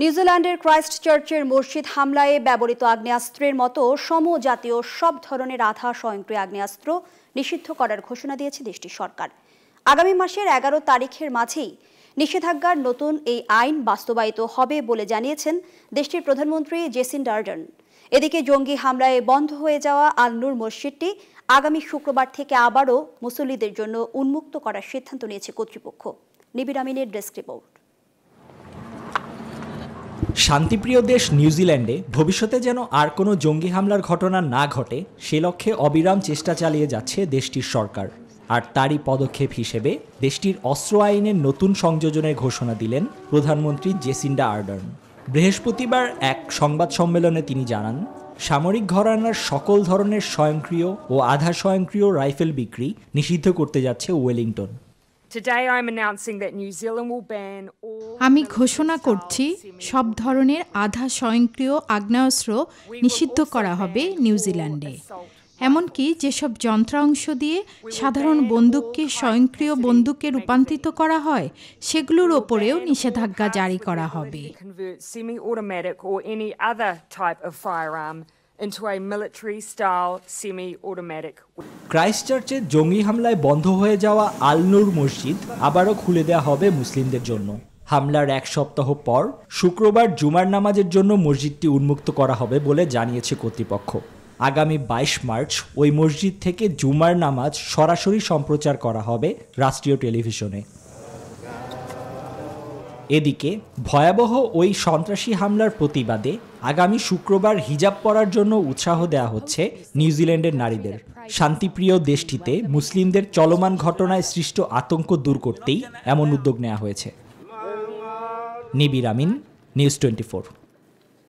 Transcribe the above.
নিউজিল্যান্ডের ক্রাইস্ট চার্চের মসজিদ হামলায় ব্যবহৃত আগ্নেয়াস্ত্রের মতো সমজাতীয় সব ধরনের আধা স্বয়ংক্রিয় আগ্নেয়াস্ত্র নিষিদ্ধ করার ঘোষণা দিয়েছে দেশটির সরকার আগামী মাসের এগারো তারিখের মাঝেই নিষেধাজ্ঞার নতুন এই আইন বাস্তবায়িত হবে বলে জানিয়েছেন দেশটির প্রধানমন্ত্রী জেসিন ডার্ডন এদিকে জঙ্গি হামলায় বন্ধ হয়ে যাওয়া আলনুর মসজিদটি আগামী শুক্রবার থেকে আবারও মুসল্লিদের জন্য উন্মুক্ত করার সিদ্ধান্ত নিয়েছে কর্তৃপক্ষ নিবিড় আমিনের ডেস্ক রিপোর্ট শান্তিপ্রিয় দেশ নিউজিল্যান্ডে ভবিষ্যতে যেন আর কোনো জঙ্গি হামলার ঘটনা না ঘটে সে লক্ষ্যে অবিরাম চেষ্টা চালিয়ে যাচ্ছে দেশটির সরকার আর তারই পদক্ষেপ হিসেবে দেশটির অস্ত্র আইনের নতুন সংযোজনের ঘোষণা দিলেন প্রধানমন্ত্রী জেসিন্ডা আর্ডার্ন বৃহস্পতিবার এক সংবাদ সম্মেলনে তিনি জানান সামরিক ঘরানার সকল ধরনের স্বয়ংক্রিয় ও আধা স্বয়ংক্রিয় রাইফেল বিক্রি নিষিদ্ধ করতে যাচ্ছে ওয়েলিংটন আমি ঘোষণা করছি সব ধরনের আধা স্বয়ংক্রিয় আগ্নেয়াস্ত্র নিষিদ্ধ করা হবে নিউজিল্যান্ডে এমনকি যেসব যন্ত্রাংশ দিয়ে সাধারণ বন্দুককে স্বয়ংক্রিয় বন্দুকে রূপান্তরিত করা হয় সেগুলোর ওপরেও নিষেধাজ্ঞা জারি করা হবে into a military-style semi-automatic. ক্রাইস্টচার্চের জঙ্গি হামলায় বন্ধ হয়ে যাওয়া আলনুর মসজিদ আবারও খুলে দেওয়া হবে মুসলিমদের জন্য হামলার এক সপ্তাহ পর শুক্রবার জুমার নামাজের জন্য মসজিদটি উন্মুক্ত করা হবে বলে জানিয়েছে কর্তৃপক্ষ আগামী বাইশ মার্চ ওই মসজিদ থেকে জুমার নামাজ সরাসরি সম্প্রচার করা হবে রাষ্ট্রীয় টেলিভিশনে এদিকে ভয়াবহ ওই সন্ত্রাসী হামলার প্রতিবাদে আগামী শুক্রবার হিজাব পরার জন্য উৎসাহ দেয়া হচ্ছে নিউজিল্যান্ডের নারীদের শান্তিপ্রিয় দেশটিতে মুসলিমদের চলমান ঘটনায় সৃষ্ট আতঙ্ক দূর করতেই এমন উদ্যোগ নেওয়া হয়েছে নিবির আমিন নিউজ টোয়েন্টি